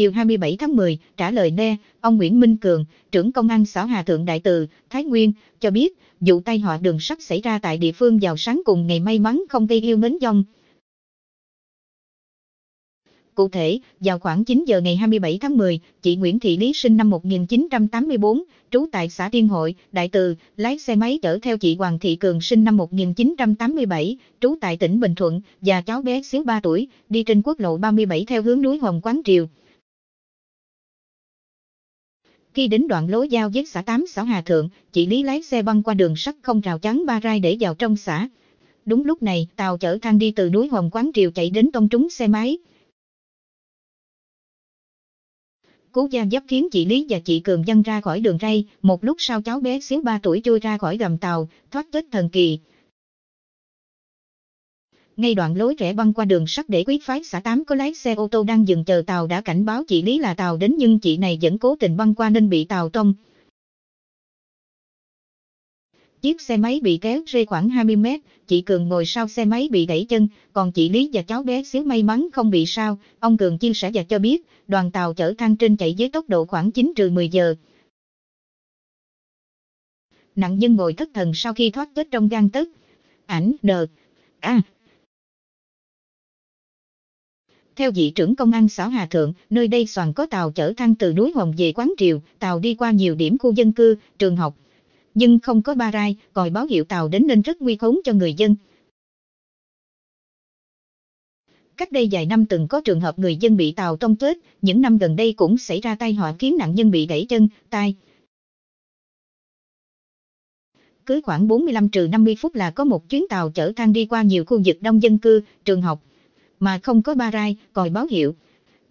chiều 27 tháng 10, trả lời NE, ông Nguyễn Minh Cường, trưởng công an xã Hà Thượng Đại Từ, Thái Nguyên, cho biết, vụ tai họa đường sắt xảy ra tại địa phương vào sáng cùng ngày may mắn không gây yêu mến dòng. Cụ thể, vào khoảng 9 giờ ngày 27 tháng 10, chị Nguyễn Thị Lý sinh năm 1984, trú tại xã Tiên Hội, Đại Từ, lái xe máy chở theo chị Hoàng Thị Cường sinh năm 1987, trú tại tỉnh Bình Thuận, và cháu bé xíu 3 tuổi, đi trên quốc lộ 37 theo hướng núi Hồng Quán Triều. Khi đến đoạn lối giao với xã 8 xã Hà Thượng, chị Lý lái xe băng qua đường sắt không rào chắn ba rai để vào trong xã. Đúng lúc này, tàu chở than đi từ núi Hồng Quán Triều chạy đến tông trúng xe máy. Cú gia dấp khiến chị Lý và chị Cường dân ra khỏi đường ray, một lúc sau cháu bé xíu 3 tuổi chui ra khỏi gầm tàu, thoát chết thần kỳ ngay đoạn lối rẽ băng qua đường sắt để quyết phái xã 8 có lái xe ô tô đang dừng chờ Tàu đã cảnh báo chị Lý là Tàu đến nhưng chị này vẫn cố tình băng qua nên bị Tàu tông. Chiếc xe máy bị kéo rê khoảng 20 mét, chị Cường ngồi sau xe máy bị đẩy chân, còn chị Lý và cháu bé xíu may mắn không bị sao, ông Cường chia sẻ và cho biết, đoàn tàu chở than trên chạy với tốc độ khoảng 9-10 giờ, nạn nhân ngồi thất thần sau khi thoát chết trong gan tức. Ảnh, đợt. À, theo vị trưởng công an xã Hà Thượng, nơi đây soàn có tàu chở thang từ núi Hồng về Quán Triều, tàu đi qua nhiều điểm khu dân cư, trường học. Nhưng không có ba rai, còi báo hiệu tàu đến nên rất nguy khốn cho người dân. Cách đây vài năm từng có trường hợp người dân bị tàu tông chết, những năm gần đây cũng xảy ra tai họa khiến nạn nhân bị gãy chân, tai. Cứ khoảng 45-50 phút là có một chuyến tàu chở than đi qua nhiều khu vực đông dân cư, trường học mà không có ba rai, còi báo hiệu.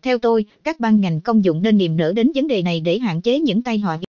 Theo tôi, các ban ngành công dụng nên niềm nở đến vấn đề này để hạn chế những tai họa